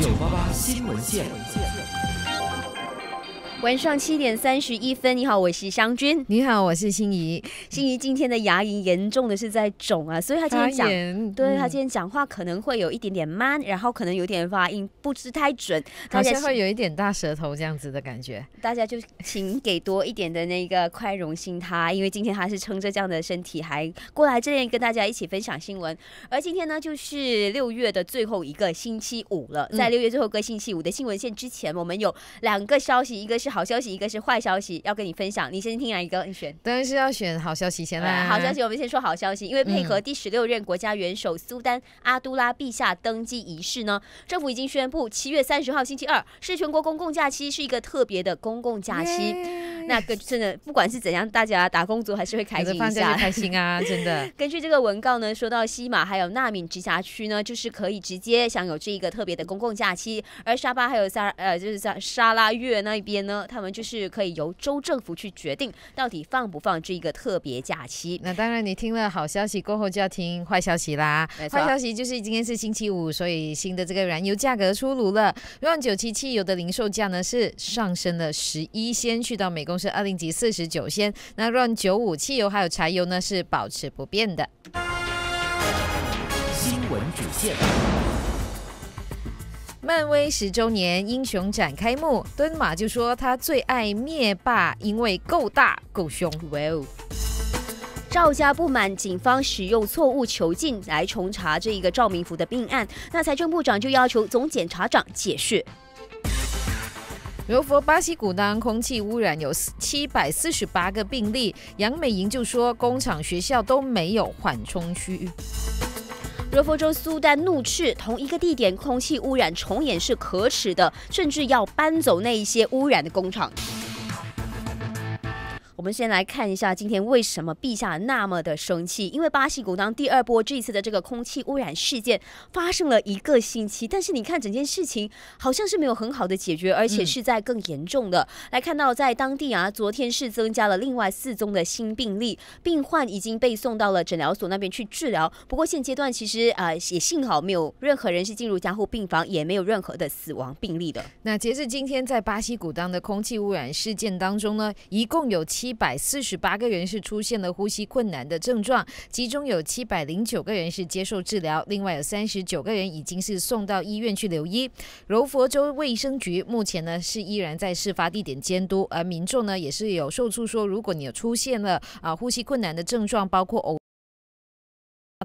九八八新闻线。晚上七点三十一分，你好，我是湘君。你好，我是心怡。心怡今天的牙龈严重的是在肿啊，所以她今天讲，对，她今天讲话可能会有一点点慢，然后可能有点发音不是太准，好像会有一点大舌头这样子的感觉。大家就请给多一点的那个宽容心她，因为今天她是撑着这样的身体还过来这边跟大家一起分享新闻。而今天呢，就是六月的最后一个星期五了，在六月最后一个星期五的新闻线之前，我们有两个消息，一个是。好消息，一个是坏消息要跟你分享，你先听哪一个？你选当然是要选好消息先来。好消息，我们先说好消息，因为配合第十六任国家元首苏丹阿都拉陛下登基仪式呢，政府已经宣布七月三十号星期二是全国公共假期，是一个特别的公共假期。那个真的，不管是怎样，大家打工族还是会开心一下，开心啊！真的。根据这个文告呢，说到西马还有纳米直辖区呢，就是可以直接享有这一个特别的公共假期，而沙巴还有沙呃，就是在沙拉越那边呢。他们就是可以由州政府去决定到底放不放这一个特别假期。那当然，你听了好消息过后就要听坏消息啦。坏消息就是今天是星期五，所以新的这个燃油价格出炉了。Run 97汽油的零售价呢是上升了十一仙，去到每公升二零级四十九仙。那 Run 95汽油还有柴油呢是保持不变的。新闻主线。漫威十周年英雄展开幕，蹲马就说他最爱灭霸，因为够大够凶。哇哦！赵家不满警方使用错误囚禁来重查这一个赵明福的病案，那财政部长就要求总检察长解释。柔佛巴西古当空气污染有七百四十八个病例，杨美莹就说工厂、学校都没有缓冲区域。热佛州苏丹怒斥同一个地点空气污染重演是可耻的，甚至要搬走那一些污染的工厂。我们先来看一下今天为什么陛下那么的生气？因为巴西古当第二波这次的这个空气污染事件发生了一个星期，但是你看整件事情好像是没有很好的解决，而且是在更严重的。来看到在当地啊，昨天是增加了另外四宗的新病例，病患已经被送到了诊疗所那边去治疗。不过现阶段其实啊也幸好没有任何人是进入加护病房，也没有任何的死亡病例的。那截至今天，在巴西古当的空气污染事件当中呢，一共有七。一百四十八个人是出现了呼吸困难的症状，其中有七百零九个人是接受治疗，另外有三十九个人已经是送到医院去留医。柔佛州卫生局目前呢是依然在事发地点监督，而民众呢也是有受处说，如果你出现了啊呼吸困难的症状，包括呕。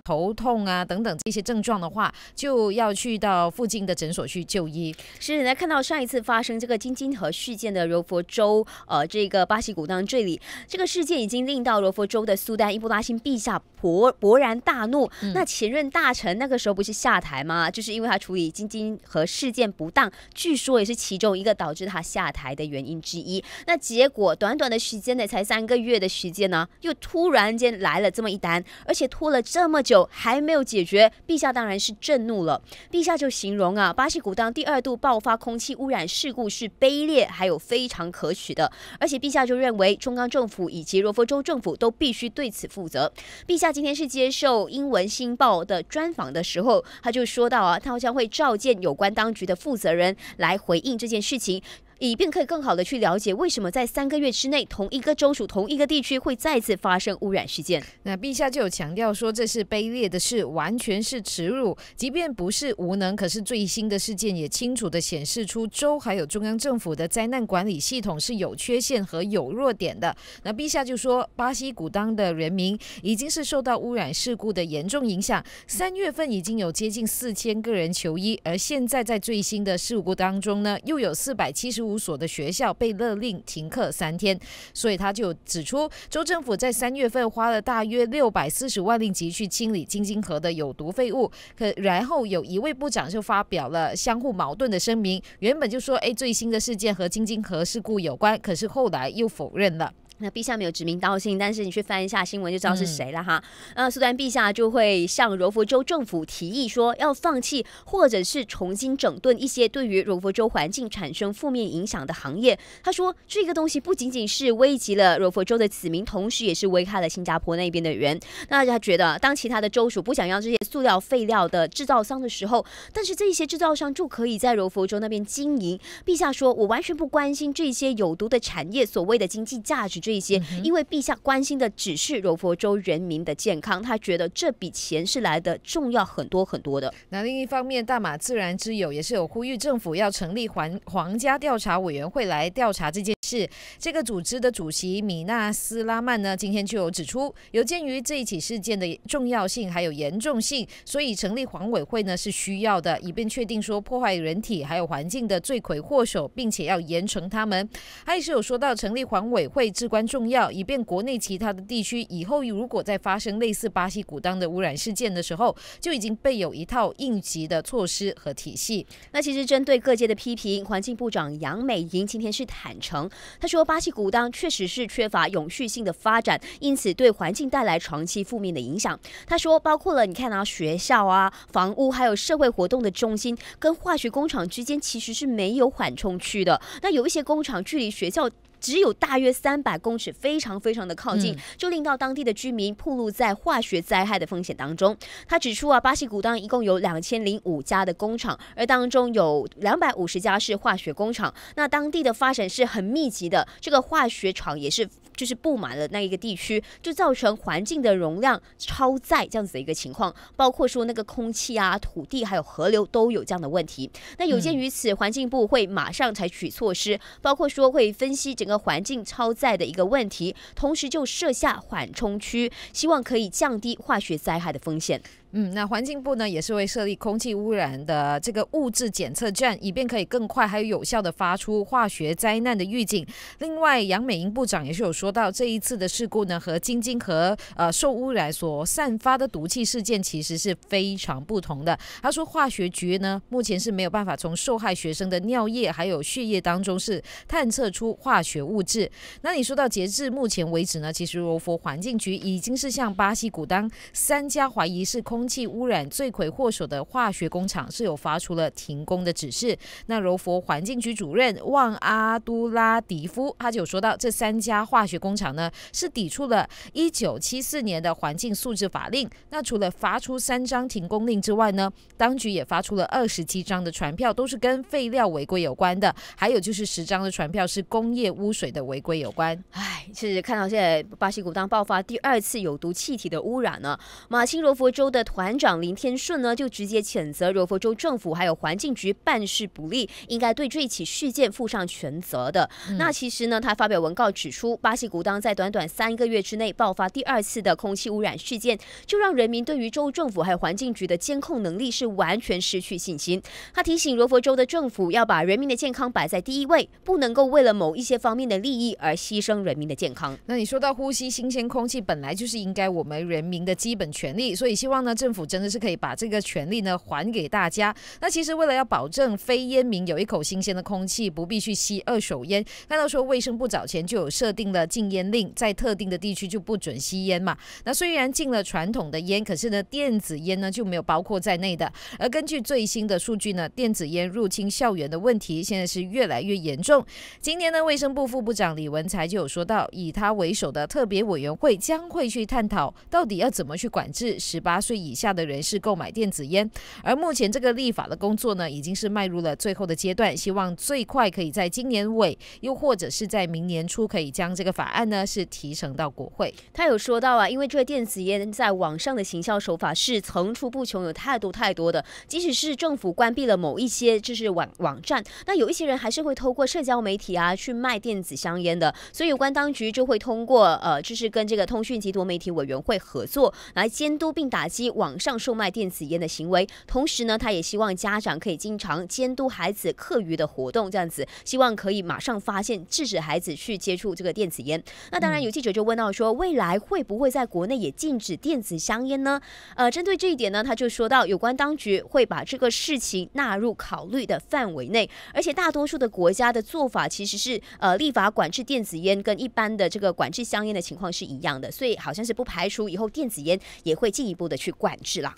头痛啊，等等这些症状的话，就要去到附近的诊所去就医。是，那看到上一次发生这个晶晶和事件的柔佛州，呃，这个巴西古当这里，这个事件已经令到柔佛州的苏丹伊布拉辛陛下勃勃然大怒。那前任大臣那个时候不是下台吗？就是因为他处理晶晶和事件不当，据说也是其中一个导致他下台的原因之一。那结果短短的时间内，才三个月的时间呢，又突然间来了这么一单，而且拖了这么久。还没有解决，陛下当然是震怒了。陛下就形容啊，巴西古当第二度爆发空气污染事故是卑劣，还有非常可取的。而且陛下就认为，中央政府以及若佛州政府都必须对此负责。陛下今天是接受《英文新报》的专访的时候，他就说到啊，他将会召见有关当局的负责人来回应这件事情。以便可以更好的去了解为什么在三个月之内同一个州属同一个地区会再次发生污染事件。那陛下就有强调说这是卑劣的事，完全是耻辱。即便不是无能，可是最新的事件也清楚的显示出州还有中央政府的灾难管理系统是有缺陷和有弱点的。那陛下就说，巴西古当的人民已经是受到污染事故的严重影响，三月份已经有接近四千个人求医，而现在在最新的事故当中呢，又有四百七十五。所的学校被勒令停课三天，所以他就指出，州政府在三月份花了大约六百四十万令吉去清理金津河的有毒废物。可然后有一位部长就发表了相互矛盾的声明，原本就说，哎，最新的事件和金津河事故有关，可是后来又否认了。那陛下没有指名道姓，但是你去翻一下新闻就知道是谁了哈。那苏丹陛下就会向柔佛州政府提议说，要放弃或者是重新整顿一些对于柔佛州环境产生负面影响的行业。他说，这个东西不仅仅是危及了柔佛州的子民，同时也是危害了新加坡那边的人。那他觉得，当其他的州属不想要这些塑料废料的制造商的时候，但是这些制造商就可以在柔佛州那边经营。陛下说，我完全不关心这些有毒的产业所谓的经济价值这。一些，因为陛下关心的只是柔佛州人民的健康，他觉得这笔钱是来的重要很多很多的。那另一方面，大马自然之友也是有呼吁政府要成立皇皇家调查委员会来调查这件。是这个组织的主席米纳斯拉曼呢，今天就有指出，有鉴于这一起事件的重要性还有严重性，所以成立环委会呢是需要的，以便确定说破坏人体还有环境的罪魁祸首，并且要严惩他们。他也是有说到成立环委会至关重要，以便国内其他的地区以后如果在发生类似巴西古当的污染事件的时候，就已经备有一套应急的措施和体系。那其实针对各界的批评，环境部长杨美莹今天是坦诚。他说，巴西古当确实是缺乏永续性的发展，因此对环境带来长期负面的影响。他说，包括了你看啊，学校啊、房屋，还有社会活动的中心，跟化学工厂之间其实是没有缓冲区的。那有一些工厂距离学校。只有大约三百公尺，非常非常的靠近，就令到当地的居民暴露在化学灾害的风险当中。他指出啊，巴西古当一共有两千零五家的工厂，而当中有两百五十家是化学工厂。那当地的发展是很密集的，这个化学厂也是。就是布满了那一个地区，就造成环境的容量超载这样子的一个情况，包括说那个空气啊、土地还有河流都有这样的问题。那有鉴于此，环境部会马上采取措施，包括说会分析整个环境超载的一个问题，同时就设下缓冲区，希望可以降低化学灾害的风险。嗯，那环境部呢也是会设立空气污染的这个物质检测站，以便可以更快还有有效的发出化学灾难的预警。另外，杨美英部长也是有说到，这一次的事故呢和晶晶和呃受污染所散发的毒气事件其实是非常不同的。他说，化学局呢目前是没有办法从受害学生的尿液还有血液当中是探测出化学物质。那你说到截至目前为止呢，其实罗佛环境局已经是向巴西古当三家怀疑是空。空气污染罪魁祸首的化学工厂是有发出了停工的指示。那柔佛环境局主任旺阿都拉迪夫就有说到，这三家化学工厂呢是抵触了1974年的环境素质法令。那除了发出三张停工令之外呢，当局也发出了二十七张的传票，都是跟废料违规有关的，还有就是十张的传票是工业污水的违规有关。唉，是看到现在巴西古当爆发第二次有毒气体的污染呢，马新柔佛州的。团长林天顺呢，就直接谴责柔佛州政府还有环境局办事不力，应该对这起事件负上全责的。那其实呢，他发表文告指出，巴西古当在短短三个月之内爆发第二次的空气污染事件，就让人民对于州政府还有环境局的监控能力是完全失去信心。他提醒罗佛州的政府要把人民的健康摆在第一位，不能够为了某一些方面的利益而牺牲人民的健康。那你说到呼吸新鲜空气，本来就是应该我们人民的基本权利，所以希望呢。政府真的是可以把这个权利呢还给大家。那其实为了要保证非烟民有一口新鲜的空气，不必去吸二手烟，看到说卫生部早前就有设定了禁烟令，在特定的地区就不准吸烟嘛。那虽然禁了传统的烟，可是呢电子烟呢就没有包括在内的。而根据最新的数据呢，电子烟入侵校园的问题现在是越来越严重。今天呢卫生部副部长李文才就有说到，以他为首的特别委员会将会去探讨到底要怎么去管制十八岁。以下的人士购买电子烟，而目前这个立法的工作呢，已经是迈入了最后的阶段，希望最快可以在今年尾，又或者是在明年初，可以将这个法案呢是提呈到国会。他有说到啊，因为这个电子烟在网上的行销手法是层出不穷，有太多太多的，即使是政府关闭了某一些就是网网站，那有一些人还是会透过社交媒体啊去卖电子香烟的，所以有关当局就会通过呃，就是跟这个通讯及多媒体委员会合作，来监督并打击。网上售卖电子烟的行为，同时呢，他也希望家长可以经常监督孩子课余的活动，这样子，希望可以马上发现制止孩子去接触这个电子烟。那当然，有记者就问到说，未来会不会在国内也禁止电子香烟呢？呃，针对这一点呢，他就说到，有关当局会把这个事情纳入考虑的范围内，而且大多数的国家的做法其实是呃立法管制电子烟，跟一般的这个管制香烟的情况是一样的，所以好像是不排除以后电子烟也会进一步的去。管制了，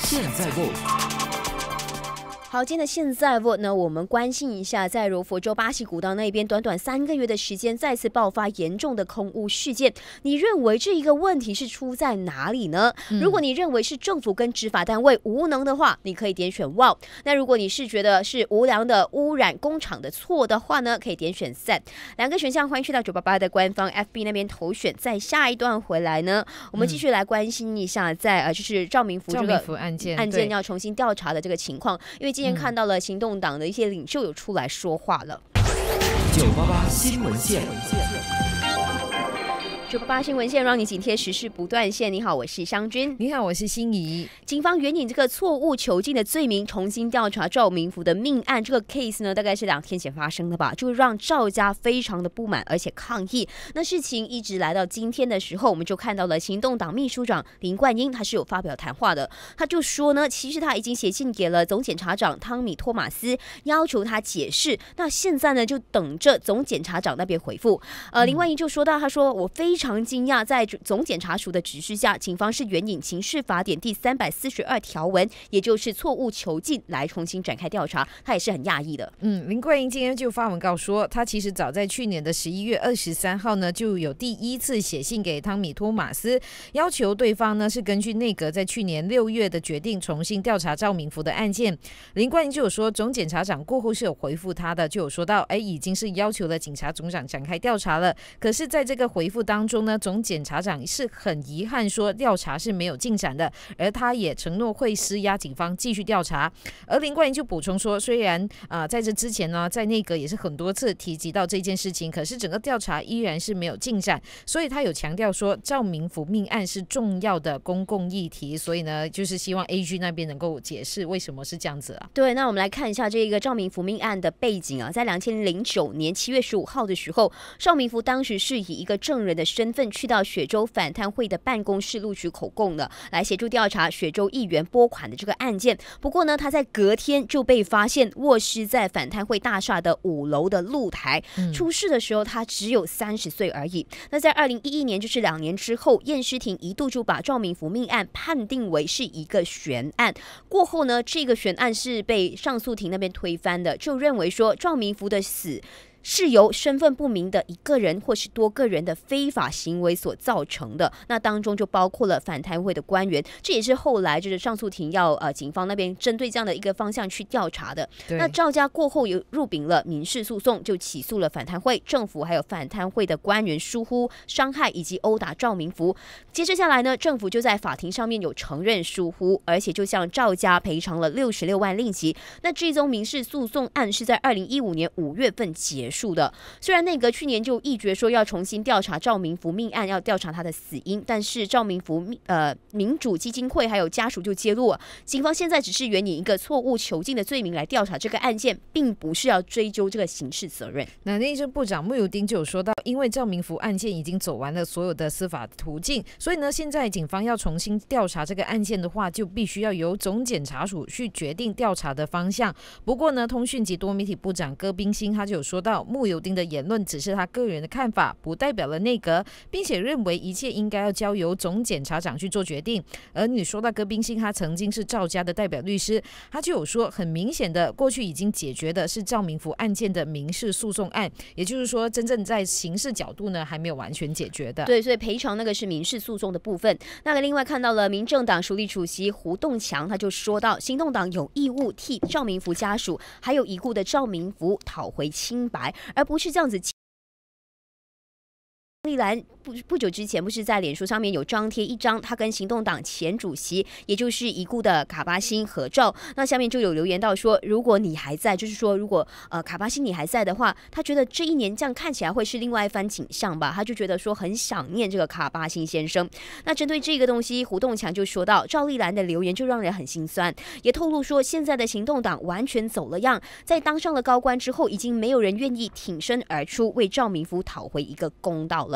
现在够。好，今天的现在，那我们关心一下，在柔佛州巴西古道那边，短短三个月的时间，再次爆发严重的空污事件。你认为这一个问题，是出在哪里呢？如果你认为是政府跟执法单位无能的话，你可以点选 Wow。那如果你是觉得是无良的污染工厂的错的话呢，可以点选散。两个选项，欢迎去到九八八的官方 FB 那边投选。在下一段回来呢，我们继续来关心一下，在呃，就是赵明福这个案件案件要重新调查的这个情况，因为今。今天看到了行动党的一些领袖有出来说话了。九八八新闻见。九个八新闻线让你紧贴时事不断线。你好，我是商君。你好，我是心怡。警方援引这个错误囚禁的罪名重新调查赵明福的命案。这个 case 呢，大概是两天前发生的吧，就让赵家非常的不满，而且抗议。那事情一直来到今天的时候，我们就看到了行动党秘书长林冠英，他是有发表谈话的。他就说呢，其实他已经写信给了总检察长汤米托马斯，要求他解释。那现在呢，就等着总检察长那边回复。呃，林冠英就说到，他说我非。常惊讶，在总检察署的指示下，警方是援引《刑事法典》第三百四十二条文，也就是错误囚禁，来重新展开调查。他也是很讶异的。嗯，林冠英今天就发文告说，他其实早在去年的十一月二十三号呢，就有第一次写信给汤米·托马斯，要求对方呢是根据内阁在去年六月的决定，重新调查赵明福的案件。林冠英就有说，总检察长过后是有回复他的，就有说到，哎，已经是要求了警察总长展开调查了。可是，在这个回复当中。中呢，总检察长是很遗憾说调查是没有进展的，而他也承诺会施压警方继续调查。而林冠英就补充说，虽然啊在这之前呢，在内阁也是很多次提及到这件事情，可是整个调查依然是没有进展。所以他有强调说，赵明福命案是重要的公共议题，所以呢，就是希望 A G 那边能够解释为什么是这样子啊。对，那我们来看一下这个赵明福命案的背景啊，在两千零九年七月十五号的时候，赵明福当时是以一个证人的身。身份去到雪州反贪会的办公室录取口供了，来协助调查雪州议员拨款的这个案件。不过呢，他在隔天就被发现卧室在反贪会大厦的五楼的露台。出事的时候他只有三十岁而已。那在二零一一年，就是两年之后，验尸庭一度就把赵明福命案判定为是一个悬案。过后呢，这个悬案是被上诉庭那边推翻的，就认为说赵明福的死。是由身份不明的一个人或是多个人的非法行为所造成的，那当中就包括了反贪会的官员，这也是后来就是上诉庭要呃警方那边针对这样的一个方向去调查的。那赵家过后又入禀了民事诉讼，就起诉了反贪会、政府还有反贪会的官员疏忽、伤害以及殴打赵明福。接着下来呢，政府就在法庭上面有承认疏忽，而且就向赵家赔偿了六十六万令吉。那这宗民事诉讼案是在二零一五年五月份结。数的，虽然内阁去年就议决说要重新调查赵明福命案，要调查他的死因，但是赵明福呃民主基金会还有家属就揭露，警方现在只是援引一个错误囚禁的罪名来调查这个案件，并不是要追究这个刑事责任。那内政部长穆尤丁就有说到。因为赵明福案件已经走完了所有的司法途径，所以呢，现在警方要重新调查这个案件的话，就必须要由总检察署去决定调查的方向。不过呢，通讯及多媒体部长戈宾兴他就有说到，木有丁的言论只是他个人的看法，不代表了内阁，并且认为一切应该要交由总检察长去做决定。而你说到戈宾兴，他曾经是赵家的代表律师，他就有说，很明显的，过去已经解决的是赵明福案件的民事诉讼案，也就是说，真正在行。民事角度呢，还没有完全解决的。对，所以赔偿那个是民事诉讼的部分。那个另外看到了，民政党署理主席胡栋强他就说到，行动党有义务替赵明福家属还有已故的赵明福讨回清白，而不是这样子。丽兰不不久之前，不是在脸书上面有张贴一张她跟行动党前主席，也就是已故的卡巴辛合照。那下面就有留言到说，如果你还在，就是说如果呃卡巴辛你还在的话，他觉得这一年这样看起来会是另外一番景象吧。他就觉得说很想念这个卡巴辛先生。那针对这个东西，胡栋强就说到，赵丽兰的留言就让人很心酸，也透露说现在的行动党完全走了样，在当上了高官之后，已经没有人愿意挺身而出为赵明夫讨回一个公道。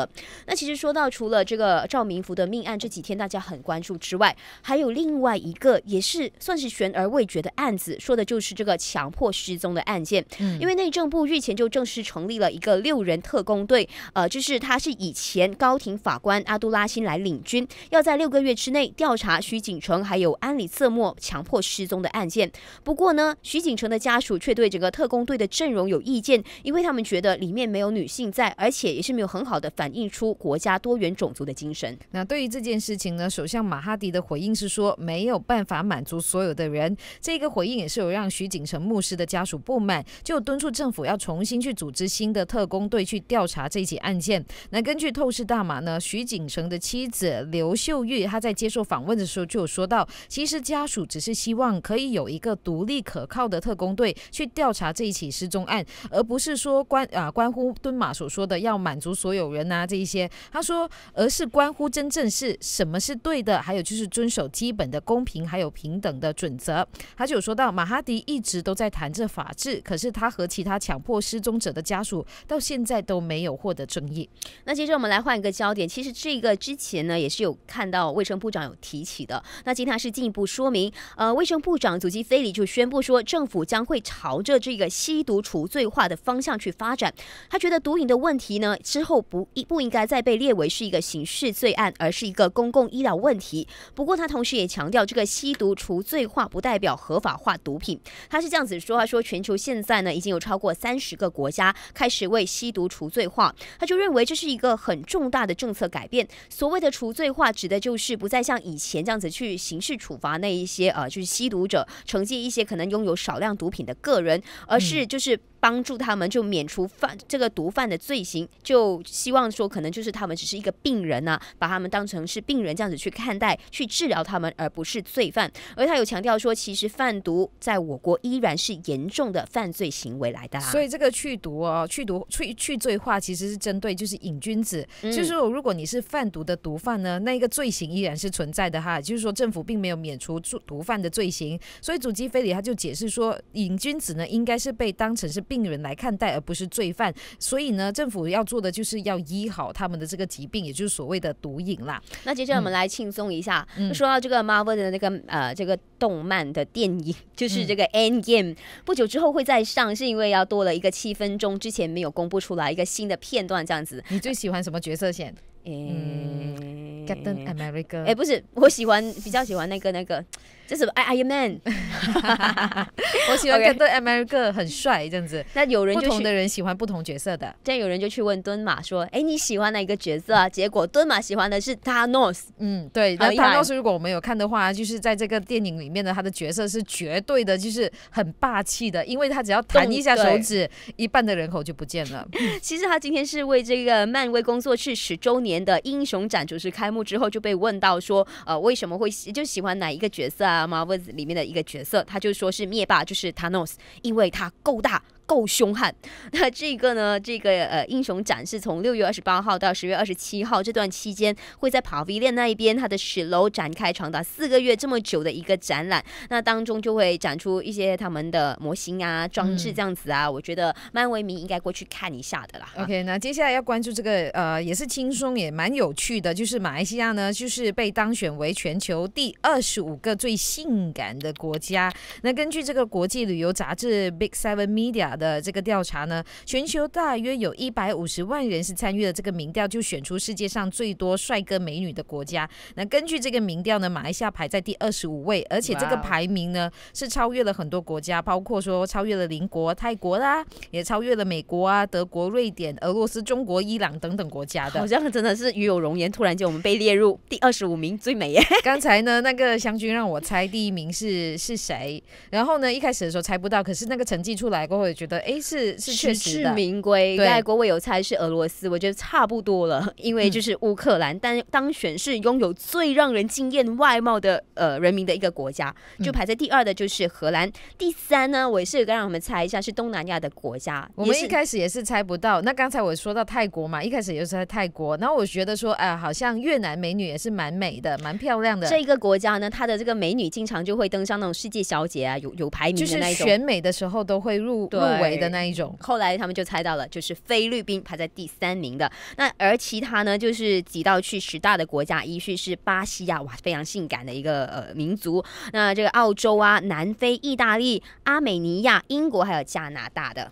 那其实说到除了这个赵明福的命案这几天大家很关注之外，还有另外一个也是算是悬而未决的案子，说的就是这个强迫失踪的案件。嗯，因为内政部日前就正式成立了一个六人特工队，呃，就是他是以前高庭法官阿杜拉辛来领军，要在六个月之内调查徐景成还有安里侧莫强迫失踪的案件。不过呢，徐景成的家属却对这个特工队的阵容有意见，因为他们觉得里面没有女性在，而且也是没有很好的反。映出国家多元种族的精神。那对于这件事情呢，首相马哈迪的回应是说没有办法满足所有的人。这个回应也是有让徐景成牧师的家属不满，就敦促政府要重新去组织新的特工队去调查这起案件。那根据透视大马呢，徐景成的妻子刘秀玉，她在接受访问的时候就有说到，其实家属只是希望可以有一个独立可靠的特工队去调查这一起失踪案，而不是说关啊关乎敦马所说的要满足所有人呢。啊，这一些，他说，而是关乎真正是什么是对的，还有就是遵守基本的公平还有平等的准则。他就有说到，马哈迪一直都在谈这法治，可是他和其他强迫失踪者的家属到现在都没有获得正义。那接着我们来换一个焦点，其实这个之前呢也是有看到卫生部长有提起的。那今天他是进一步说明，呃，卫生部长祖基菲里就宣布说，政府将会朝着这个吸毒除罪化的方向去发展。他觉得毒瘾的问题呢之后不易。不应该再被列为是一个刑事罪案，而是一个公共医疗问题。不过，他同时也强调，这个吸毒除罪化不代表合法化毒品。他是这样子说：“他说，全球现在呢，已经有超过三十个国家开始为吸毒除罪化。他就认为这是一个很重大的政策改变。所谓的除罪化，指的就是不再像以前这样子去刑事处罚那一些呃，就是吸毒者，惩戒一些可能拥有少量毒品的个人，而是就是。”帮助他们就免除犯这个毒贩的罪行，就希望说可能就是他们只是一个病人呐，把他们当成是病人这样子去看待、去治疗他们，而不是罪犯。而他有强调说，其实贩毒在我国依然是严重的犯罪行为来的。所以这个去毒哦，去毒去去罪化其实是针对就是瘾君子，就是说如果你是贩毒的毒贩呢，那一个罪行依然是存在的哈。就是说政府并没有免除毒毒贩的罪行。所以阻击非礼他就解释说，瘾君子呢应该是被当成是。病人来看待，而不是罪犯。所以呢，政府要做的就是要医好他们的这个疾病，也就是所谓的毒瘾啦。那接下来我们来轻松一下，说到这个 Marvel 的那个呃这个动漫的电影，就是这个 End Game，不久之后会再上，是因为要多了一个七分钟之前没有公布出来一个新的片段，这样子。你最喜欢什么角色线？嗯，Captain America。哎，不是，我喜欢比较喜欢那个那个。就是哎，Iron Man，我喜欢看 a m e r i c a 很帅这样子。那有人不同的人喜欢不同角色的。这样有人就去问敦马说：“哎，你喜欢哪一个角色？”啊？”结果敦马喜欢的是他 North。嗯，对。然后他 North 如果我们有看的话，就是在这个电影里面的他的角色是绝对的就是很霸气的，因为他只要弹一下手指，一半的人口就不见了。其实他今天是为这个漫威工作室十周年的英雄展主持开幕之后就被问到说：“呃，为什么会就喜欢哪一个角色啊？” Marvels 里面的一个角色，他就说是灭霸就是 Thanos，因为他够大。够凶悍，那这个呢？这个呃，英雄展是从六月二十八号到十月二十七号这段期间，会在跑 V 链那一边它的史楼展开长达四个月这么久的一个展览。那当中就会展出一些他们的模型啊、装置这样子啊，我觉得漫威迷应该过去看一下的啦。OK，那接下来要关注这个呃，也是轻松也蛮有趣的，就是马来西亚呢，就是被当选为全球第二十五个最性感的国家。那根据这个国际旅游杂志 Big Seven Media。的这个调查呢，全球大约有一百五十万人是参与了这个民调，就选出世界上最多帅哥美女的国家。那根据这个民调呢，马来西亚排在第二十五位，而且这个排名呢是超越了很多国家，包括说超越了邻国泰国啦，也超越了美国啊、德国、瑞典、俄罗斯、中国、伊朗等等国家的。好像真的是与有容颜，突然间我们被列入第二十五名最美。耶！刚才呢，那个湘军让我猜第一名是是谁，然后呢，一开始的时候猜不到，可是那个成绩出来过后，觉得。对，哎，是是，实的名归。在国位有猜是俄罗斯，我觉得差不多了，因为就是乌克兰。但当选是拥有最让人惊艳外貌的呃人民的一个国家，就排在第二的就是荷兰。第三呢，我也是，让我们猜一下，是东南亚的国家。我们一开始也是猜不到。那刚才我说到泰国嘛，一开始也是在泰国。然后我觉得说，哎，好像越南美女也是蛮美的，蛮漂亮的。这个国家呢，它的这个美女经常就会登上那种世界小姐啊，有有排名的那种。选美的时候都会入入。为的那一种，后来他们就猜到了，就是菲律宾排在第三名的，那而其他呢，就是挤到去十大的国家，依序是巴西啊，哇，非常性感的一个呃民族，那这个澳洲啊，南非、意大利、阿美尼亚、英国还有加拿大的。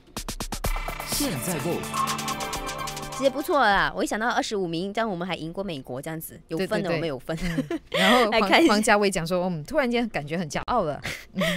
其实不错啦，我一想到二十五名，这样我们还赢过美国，这样子有分的我们有分。然后黄黄嘉威讲说，我们突然间感觉很骄傲了。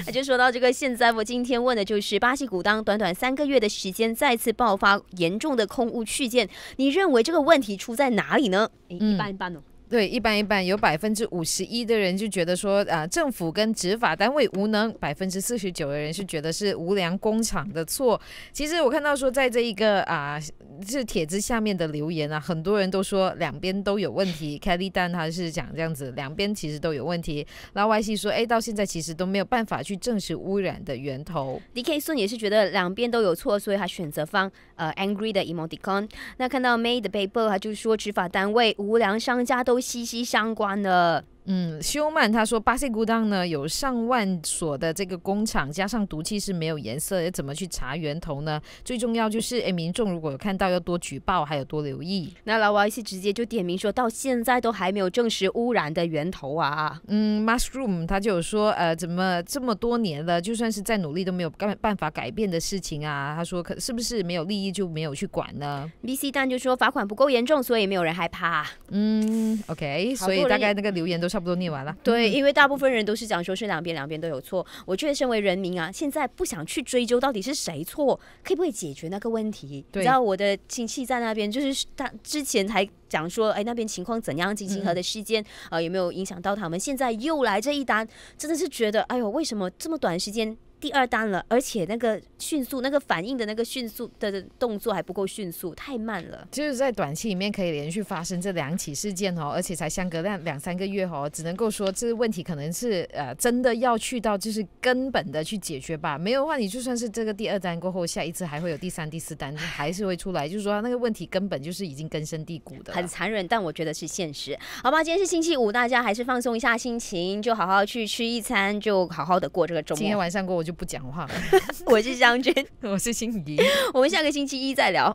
就说到这个，现在我今天问的就是巴西股当短短三个月的时间再次爆发严重的空屋去件，你认为这个问题出在哪里呢？一般一般哦。对，一般一般，有百分之五十一的人就觉得说，呃，政府跟执法单位无能；百分之四十九的人是觉得是无良工厂的错。其实我看到说，在这一个啊，是帖子下面的留言啊，很多人都说两边都有问题。Kelly Dan 他是讲这样子，两边其实都有问题。然后 Y C 说，哎，到现在其实都没有办法去证实污染的源头。D K 顺也是觉得两边都有错，所以他选择放呃 angry 的 e m o t i 那看到 m a y 的 paper，他就说执法单位、无良商家都。息息相关的。嗯，休曼他说，巴西古当呢有上万所的这个工厂，加上毒气是没有颜色，要怎么去查源头呢？最重要就是哎，民众如果有看到，要多举报，还有多留意。那老王是直接就点名说到，现在都还没有证实污染的源头啊。嗯，mushroom 他就有说，呃，怎么这么多年了，就算是再努力都没有干办法改变的事情啊？他说，可是不是没有利益就没有去管呢？B C 蛋就说罚款不够严重，所以没有人害怕。嗯，OK，所以大概那个留言都是。差不多念完了。对，因为大部分人都是讲说，是两边两边都有错。我觉得身为人民啊，现在不想去追究到底是谁错，可不可以解决那个问题？你知道我的亲戚在那边，就是他之前还讲说，哎，那边情况怎样？金星河的事件啊，有没有影响到他们？现在又来这一单，真的是觉得，哎呦，为什么这么短时间？第二单了，而且那个迅速、那个反应的那个迅速的动作还不够迅速，太慢了。就是在短期里面可以连续发生这两起事件哦，而且才相隔两两三个月哦，只能够说这个问题可能是呃真的要去到就是根本的去解决吧。没有的话，你就算是这个第二单过后，下一次还会有第三、第四单还是会出来，就是说那个问题根本就是已经根深蒂固的。很残忍，但我觉得是现实。好吧，今天是星期五，大家还是放松一下心情，就好好去吃一餐，就好好的过这个周末。今天晚上过我。就不讲话。我是将军，我是心迪，我们下个星期一再聊。